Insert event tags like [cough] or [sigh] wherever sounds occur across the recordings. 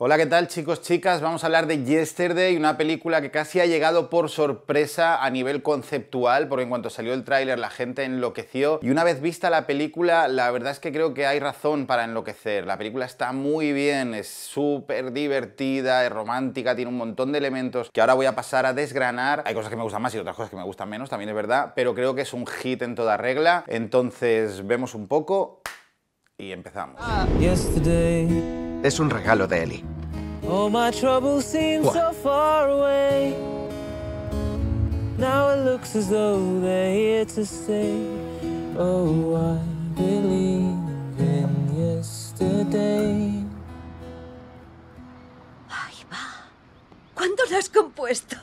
Hola, ¿qué tal chicos, chicas? Vamos a hablar de Yesterday, una película que casi ha llegado por sorpresa a nivel conceptual, porque en cuanto salió el tráiler la gente enloqueció. Y una vez vista la película, la verdad es que creo que hay razón para enloquecer. La película está muy bien, es súper divertida, es romántica, tiene un montón de elementos que ahora voy a pasar a desgranar. Hay cosas que me gustan más y otras cosas que me gustan menos, también es verdad, pero creo que es un hit en toda regla. Entonces, vemos un poco y empezamos. Ah. Yesterday. Es un regalo de Ellie. Oh, my so far away. Now it looks as though they're to Oh, I believe yesterday. Ay, va. ¿Cuándo la has compuesto?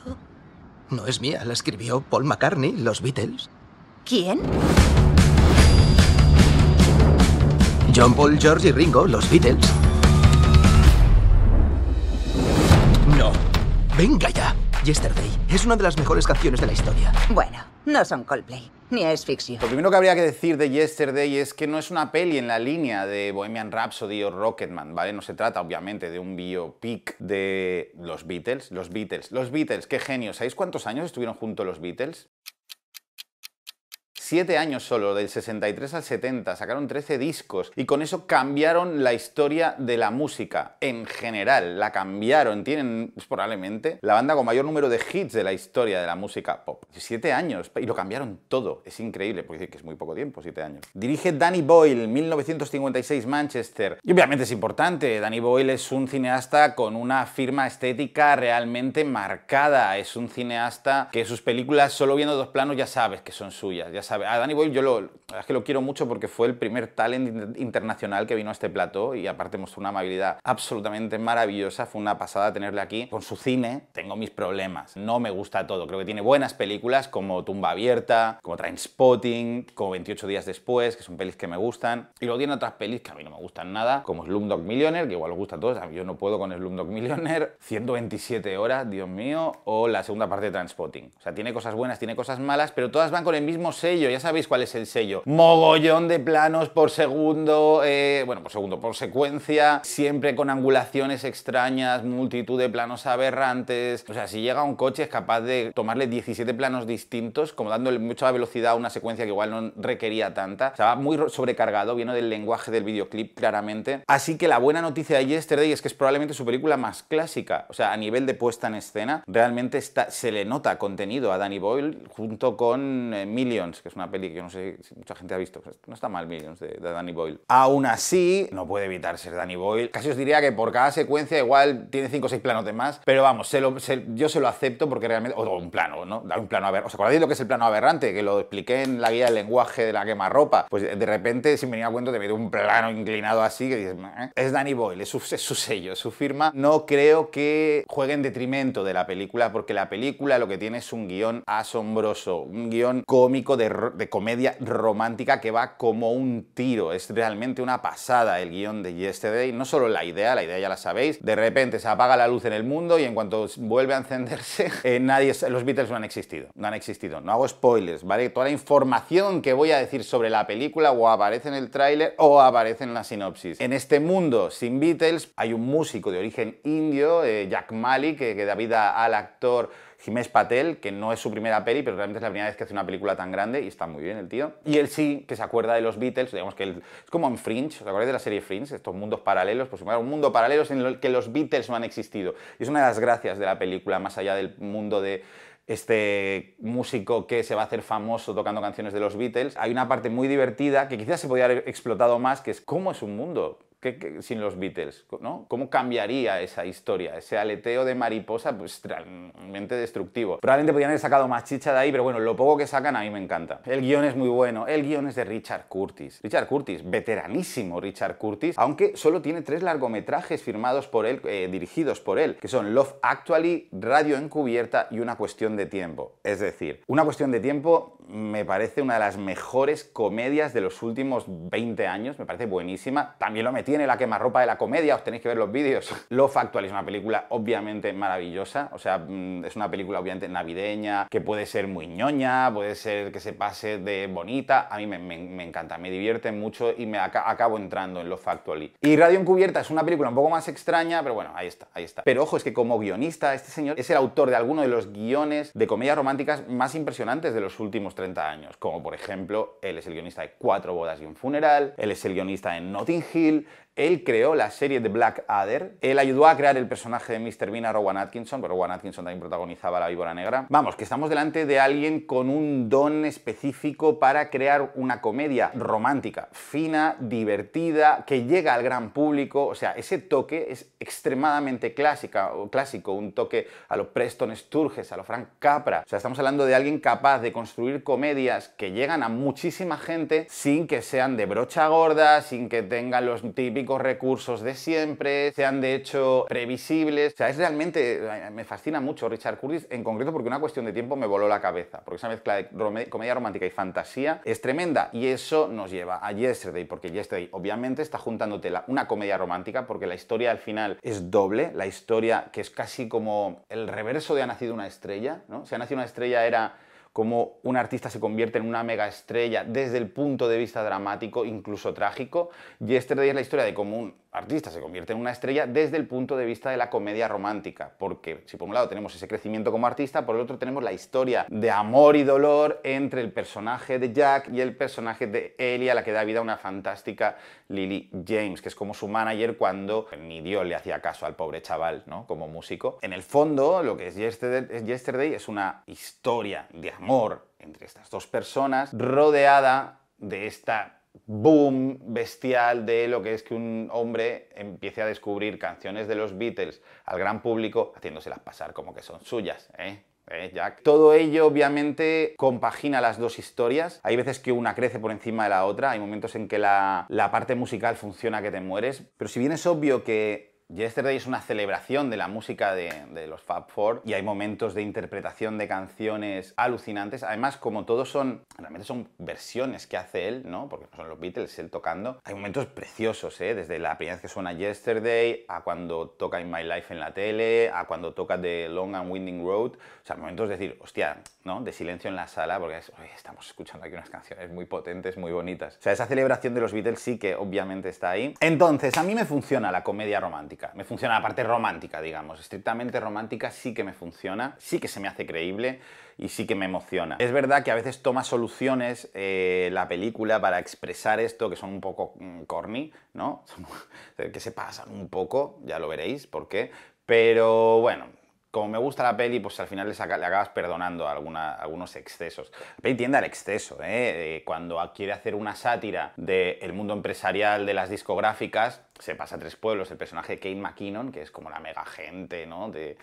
No es mía, la escribió Paul McCartney, los Beatles. ¿Quién? John Paul, George y Ringo, los Beatles. Venga ya. Yesterday es una de las mejores canciones de la historia. Bueno, no son Coldplay, ni es ficción. Lo primero que habría que decir de Yesterday es que no es una peli en la línea de Bohemian Rhapsody o Rocketman, ¿vale? No se trata, obviamente, de un biopic de los Beatles. Los Beatles, los Beatles, qué genio. ¿Sabéis cuántos años estuvieron juntos los Beatles? Siete años solo, del 63 al 70, sacaron 13 discos y con eso cambiaron la historia de la música en general, la cambiaron, tienen pues, probablemente la banda con mayor número de hits de la historia de la música pop. Siete años y lo cambiaron todo, es increíble, porque que es muy poco tiempo, siete años. Dirige Danny Boyle, 1956 Manchester. Y obviamente es importante, Danny Boyle es un cineasta con una firma estética realmente marcada, es un cineasta que sus películas solo viendo dos planos ya sabes que son suyas, ya a Danny Boyle yo lo, es que lo quiero mucho porque fue el primer talent internacional que vino a este plato y aparte mostró una amabilidad absolutamente maravillosa, fue una pasada tenerle aquí. Con su cine tengo mis problemas, no me gusta todo, creo que tiene buenas películas como Tumba Abierta, como Trainspotting, como 28 días después, que son pelis que me gustan, y luego tiene otras pelis que a mí no me gustan nada, como Slumdog Millionaire, que igual os gusta a todos, yo no puedo con Slumdog Millionaire, 127 horas, Dios mío, o la segunda parte de Transpotting. O sea, tiene cosas buenas, tiene cosas malas, pero todas van con el mismo sello ya sabéis cuál es el sello. Mogollón de planos por segundo, eh, bueno, por segundo, por secuencia, siempre con angulaciones extrañas, multitud de planos aberrantes. O sea, si llega un coche es capaz de tomarle 17 planos distintos, como dándole mucha velocidad a una secuencia que igual no requería tanta. O sea, muy sobrecargado, viene del lenguaje del videoclip claramente. Así que la buena noticia de Yesterday es que es probablemente su película más clásica. O sea, a nivel de puesta en escena, realmente se le nota contenido a Danny Boyle junto con eh, Millions, que es una peli que yo no sé si mucha gente ha visto, pues, no está mal Millions de, Danny Boyle. Aún así, no puede evitar ser Danny Boyle. Casi os diría que por cada secuencia igual tiene 5 o 6 planos de más, pero vamos, yo se lo acepto porque realmente... O un plano, ¿no? Dar un plano aberrante. ¿Os acordáis lo que es el plano aberrante? Que lo expliqué en la guía del lenguaje de la quemarropa. Pues eh, de repente, sin venir a cuento, te mete un plano inclinado así que dices... Es Danny Boyle, es su, sello, es su firma. No creo que juegue en detrimento de la película porque la película lo que tiene es un guión asombroso, un guión cómico de de comedia romántica que va como un tiro. Es realmente una pasada el guión de Yesterday. No solo la idea, la idea ya la sabéis. De repente se apaga la luz en el mundo y en cuanto vuelve a encenderse, [laughs] eh, nadie, los Beatles no han existido. No han existido. No hago spoilers, ¿vale? Toda la información que voy a decir sobre la película o aparece en el tráiler o aparece en la sinopsis. En este mundo sin Beatles hay un músico de origen indio, eh, Jack Malik que da vida al actor Jiménez Patel, que no es su primera peli, pero realmente es la primera vez que hace una película tan grande y está muy bien el tío. Y él sí que se acuerda de los Beatles, digamos que es como en Fringe, ¿os acordáis de la serie Fringe? Estos mundos paralelos, pues un mundo paralelo en el que los Beatles no han existido. Y es una de las gracias de la película, más allá del mundo de este músico que se va a hacer famoso tocando canciones de los Beatles, hay una parte muy divertida que quizás se podría haber explotado más, que es cómo es un mundo sin los Beatles, ¿no? ¿Cómo cambiaría esa historia? Ese aleteo de mariposa, pues realmente destructivo. Probablemente podrían haber sacado más chicha de ahí, pero bueno, lo poco que sacan a mí me encanta. El guión es muy bueno, el guión es de Richard Curtis. Richard Curtis, veteranísimo Richard Curtis, aunque solo tiene tres largometrajes firmados por él, eh, dirigidos por él, que son Love Actually, Radio Encubierta y Una Cuestión de Tiempo. Es decir, Una Cuestión de Tiempo me parece una de las mejores comedias de los últimos 20 años, me parece buenísima. También lo ha metí tiene la quemarropa de la comedia, os tenéis que ver los vídeos. [laughs] Lo Factual es una película obviamente maravillosa, o sea, mm, es una película obviamente navideña, que puede ser muy ñoña, puede ser que se pase de bonita, a mí me, encanta, me divierte mucho y me acabo entrando en Lo Factual. Y Radio Encubierta es una película un poco más extraña, pero bueno, ahí está, ahí está. Pero ojo, es que como guionista, este señor es el autor de alguno de los guiones de comedias románticas más impresionantes de los últimos 30 años, como por ejemplo, él es el guionista de Cuatro bodas y un funeral, él es el guionista de Notting Hill, él creó la serie The Black Adder. Él ayudó a crear el personaje de Mr. Bean a Rowan Atkinson, pero Rowan Atkinson también protagonizaba La Víbora Negra. Vamos, que estamos delante de alguien con un don específico para crear una comedia romántica, fina, divertida, que llega al gran público. O sea, ese toque es extremadamente clásica, o clásico, un toque a lo Preston Sturges, a lo Frank Capra. O sea, estamos hablando de alguien capaz de construir comedias que llegan a muchísima gente sin que sean de brocha gorda, sin que tengan los típicos recursos de siempre, se han de hecho previsibles. O sea, es realmente, eh, me fascina mucho Richard Curtis, en concreto porque una cuestión de tiempo me voló la cabeza, porque esa mezcla de comedia romántica y fantasía es tremenda y eso nos lleva a Yesterday, porque Yesterday obviamente está juntándote una comedia romántica, porque la historia al final es doble, la historia que es casi como el reverso de Ha nacido una estrella, ¿no? Si Ha nacido una estrella era cómo un artista se convierte en una mega estrella desde el punto de vista dramático, incluso trágico. Y este es la historia de cómo un artista se convierte en una estrella desde el punto de vista de la comedia romántica, porque si por un lado tenemos ese crecimiento como artista, por el otro tenemos la historia de amor y dolor entre el personaje de Jack y el personaje de Ellie, a la que da vida una fantástica Lily James, que es como su manager cuando ni Dios le hacía caso al pobre chaval, ¿no? Como músico. En el fondo, lo que es Yesterday es una historia de amor entre estas dos personas rodeada de esta boom bestial de lo que es que un hombre empiece a descubrir canciones de los Beatles al gran público, haciéndoselas pasar como que son suyas, ¿eh? ¿eh? Jack? Todo ello obviamente compagina las dos historias. Hay veces que una crece por encima de la otra, hay momentos en que la, la parte musical funciona que te mueres, pero si bien es obvio que Yesterday es una celebración de la música de, los Fab Four y hay momentos de interpretación de canciones alucinantes. Además, como todos son, realmente son versiones que hace él, ¿no? Porque no son los Beatles, él tocando. Hay momentos preciosos, ¿eh? Desde la primera vez que suena Yesterday, a cuando toca In My Life en la tele, a cuando toca The Long and Winding Road. O sea, momentos de decir, hostia, ¿no? De silencio en la sala, porque estamos escuchando aquí unas canciones muy potentes, muy bonitas. O sea, esa celebración de los Beatles sí que obviamente está ahí. Entonces, a mí me funciona la comedia romántica. Me funciona la parte romántica, digamos. Estrictamente romántica sí que me funciona, sí que se me hace creíble y sí que me emociona. Es verdad que a veces toma soluciones eh, la película para expresar esto, que son un poco mm, corny, ¿no? [laughs] que se pasan un poco, ya lo veréis por qué. Pero bueno, como me gusta la peli, pues al final le, acabas perdonando algunos excesos. La peli tiende al exceso, ¿eh? Eh, Cuando quiere hacer una sátira del mundo empresarial de las discográficas, se pasa a tres pueblos. El personaje de Kate McKinnon, que es como la mega gente, De,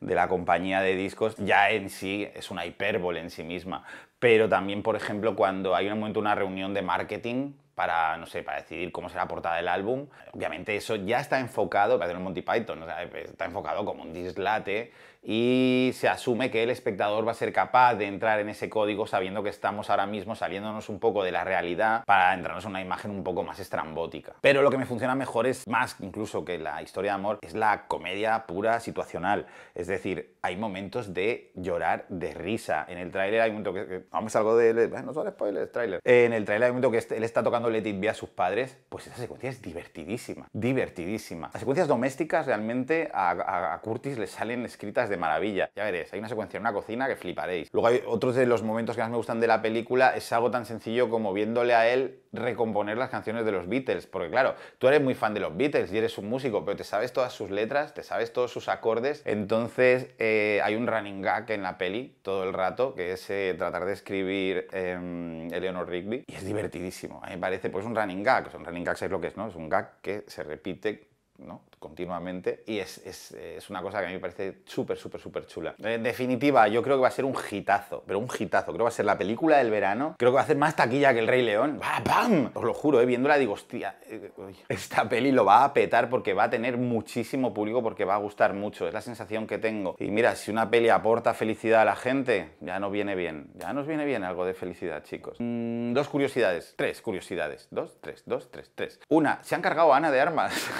la compañía de discos, ya en sí es una hipérbole en sí misma. Pero también, por ejemplo, cuando hay un momento, una reunión de marketing para, no sé, para decidir cómo será la portada del álbum. Obviamente eso ya está enfocado, para hacer un Monty Python, está enfocado como un dislate y se asume que el espectador va a ser capaz de entrar en ese código sabiendo que estamos ahora mismo saliéndonos un poco de la realidad para entrarnos en una imagen un poco más estrambótica. Pero lo que me funciona mejor es más incluso que la historia de amor, es la comedia pura situacional. Es decir, hay momentos de llorar de risa. En el tráiler hay un momento que... Vamos, me salgo de... Eh, no son spoilers, tráiler. En el tráiler hay un momento que este, él está tocando Let It Be a sus padres. Pues esa secuencia es divertidísima. Divertidísima. Las secuencias domésticas realmente a, a Curtis le salen escritas de maravilla. Ya veréis, hay una secuencia en una cocina que fliparéis. Luego hay otros de los momentos que más me gustan de la película, es algo tan sencillo como viéndole a él recomponer las canciones de los Beatles, porque claro, tú eres muy fan de los Beatles y eres un músico, pero te sabes todas sus letras, te sabes todos sus acordes, entonces eh, hay un running gag en la peli todo el rato, que es eh, tratar de escribir em, Eleonor Rigby, y es divertidísimo, a mí me parece, pues un running gag, o un running gag es lo que es, ¿no? Es un gag que se repite ¿no? continuamente y eh, es, una cosa que a mí me parece súper, súper, súper chula. En definitiva, yo creo que va a ser un hitazo, pero un hitazo. Creo que va a ser la película del verano. Creo que va a hacer más taquilla que El Rey León. va ¡Bam! Os lo juro, eh, viéndola digo, hostia, eh, esta peli lo va a petar porque va a tener muchísimo público, porque va a gustar mucho. Es la sensación que tengo. Y mira, si una peli aporta felicidad a la gente, ya nos viene bien. Ya nos viene bien algo de felicidad, chicos. Mm, dos curiosidades. Tres curiosidades. Dos, tres, dos, tres, tres. Una, se han cargado a Ana de armas. [laughs]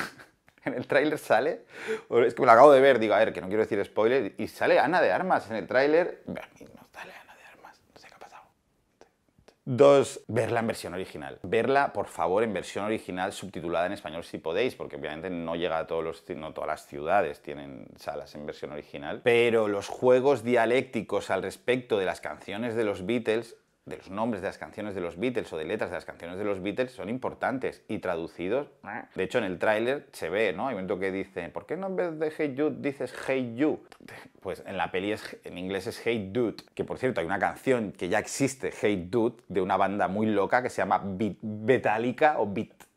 [laughs] en el tráiler sale, es que me lo acabo de ver, digo, a ver, que no quiero decir spoiler, y sale Ana de Armas en el tráiler, no sale Ana de Armas, no sé qué ha pasado. Dos, verla en versión original. Verla, por favor, en versión original, subtitulada en español si podéis, porque obviamente no llega a todos los, no todas las ciudades tienen salas en versión original, pero los juegos dialécticos al respecto de las canciones de los Beatles de los nombres de las canciones de los Beatles o de letras de las canciones de los Beatles son importantes y traducidos. ¿eh? De hecho, en el tráiler se ve, ¿no? Hay un momento que dice, ¿por qué no en vez de Hey You dices Hey You? Pues en la peli es, en inglés es Hey Dude, que por cierto hay una canción que ya existe, Hey Dude, de una banda muy loca que se llama metallica o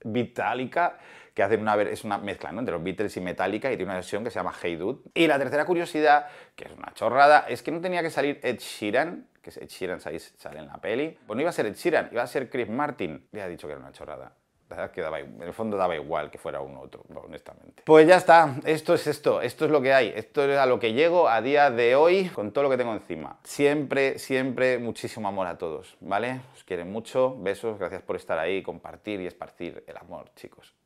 Vitalica, que hacen una, es una mezcla ¿no? entre los Beatles y Metallica y tiene una versión que se llama Hey Dude. Y la tercera curiosidad, que es una chorrada, es que no tenía que salir Ed Sheeran que Ed Sheeran sale en la peli. Pues no iba a ser Ed Sheeran, iba a ser Chris Martin. Le ha dicho que era una chorrada. La verdad es que en el fondo daba igual que fuera uno u otro, honestamente. Pues ya está, esto es esto, esto es lo que hay, esto es a lo que llego a día de hoy con todo lo que tengo encima. Siempre, siempre muchísimo amor a todos, ¿vale? Os quiero mucho, besos, gracias por estar ahí, compartir y esparcir el amor, chicos.